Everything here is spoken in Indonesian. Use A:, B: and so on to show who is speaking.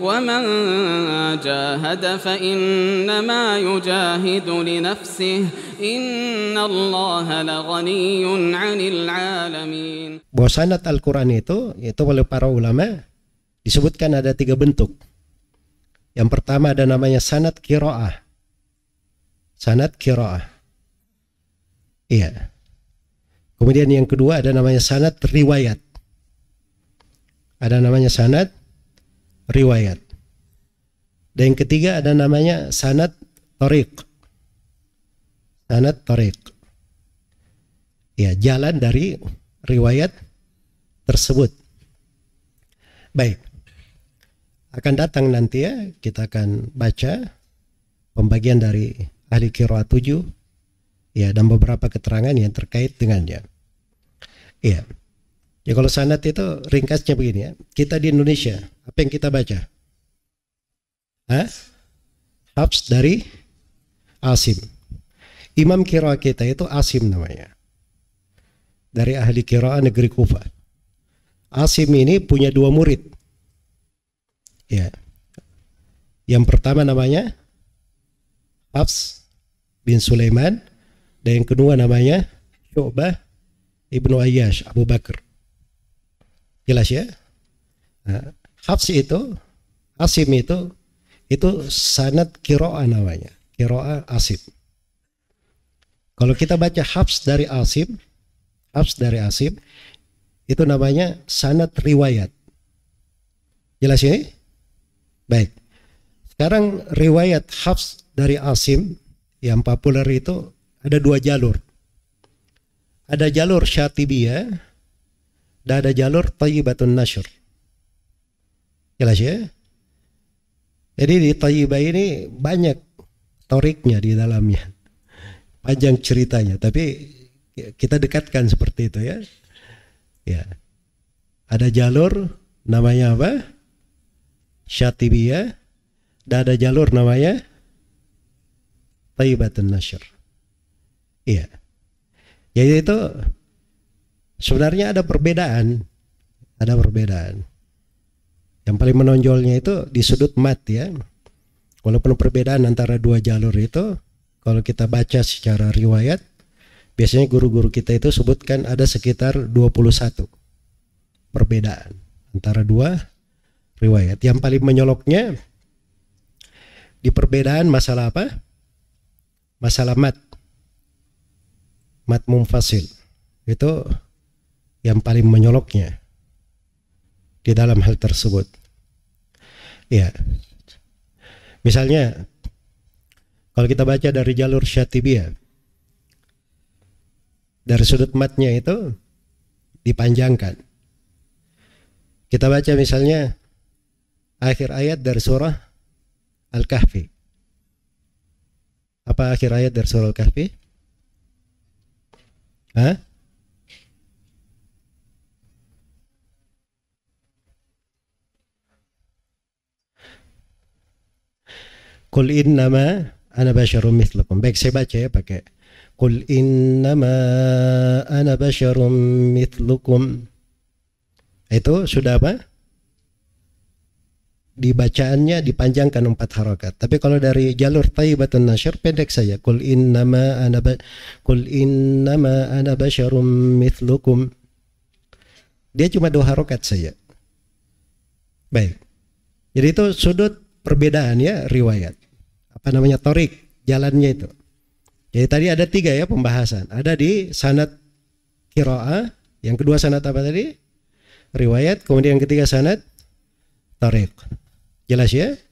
A: ومن جاهد فإنما يجاهد لنفسه إن الله لغني عن العالمين Bosanat Al-Quran itu, itu oleh para ulama disebutkan ada tiga bentuk. Yang pertama ada namanya sanat kiroah. Sanat kiroah. Iya. Kemudian yang kedua ada namanya sanat riwayat. Ada namanya sanat riwayat. Dan yang ketiga ada namanya sanad tariq. Sanad tariq. Ya, jalan dari riwayat tersebut. Baik. Akan datang nanti ya, kita akan baca pembagian dari ahli kiroa 7 ya dan beberapa keterangan yang terkait dengannya. Ya, Ya kalau sanad itu ringkasnya begini ya. Kita di Indonesia apa yang kita baca? Eh? Habs dari Asim. Imam kira kita itu Asim namanya. Dari ahli kira negeri Kufa. Asim ini punya dua murid. Ya. Yang pertama namanya Habs bin Sulaiman dan yang kedua namanya Syu'bah Ibnu Ayyash Abu Bakar. Jelas ya? Nah, Hafs itu, Asim itu, itu sanat kiroa namanya. Kiroa Asim. Kalau kita baca Hafs dari Asim, Hafs dari Asim, itu namanya sanat riwayat. Jelas ini? Baik. Sekarang riwayat Hafs dari Asim yang populer itu ada dua jalur. Ada jalur Syatibiyah dan ada jalur Tayyibatun Nashr. Jelas ya? Jadi di Thayyibah ini banyak toriknya di dalamnya. Panjang ceritanya, tapi kita dekatkan seperti itu ya. Ya. Ada jalur namanya apa? Syatibiyah dan ada jalur namanya Thayyibatun Nashr. Iya. Jadi itu sebenarnya ada perbedaan, ada perbedaan. Yang paling menonjolnya itu di sudut mat ya. Walaupun perbedaan antara dua jalur itu, kalau kita baca secara riwayat, biasanya guru-guru kita itu sebutkan ada sekitar 21 perbedaan antara dua riwayat. Yang paling menyoloknya di perbedaan masalah apa? Masalah mat. Mat mumfasil. Itu yang paling menyoloknya di dalam hal tersebut. Ya. Misalnya kalau kita baca dari jalur Syatibiyah dari sudut matnya itu dipanjangkan. Kita baca misalnya akhir ayat dari surah Al-Kahfi. Apa akhir ayat dari surah Al-Kahfi? Hah? Kul innama ana basyarum mitlukum Baik, saya baca ya pakai Kul innama ana basyarum mitlukum. Itu sudah apa? Dibacaannya dipanjangkan empat harokat. Tapi kalau dari jalur Taibatun Nasir pendek saja Kul innama ana kul innama ana basyarum mitlukum. Dia cuma dua harokat saja Baik. Jadi itu sudut Perbedaan ya riwayat. Apa namanya torik, jalannya itu. Jadi tadi ada tiga ya pembahasan. Ada di sanat kiroa, yang kedua sanat apa tadi? Riwayat, kemudian yang ketiga sanat torik. Jelas ya?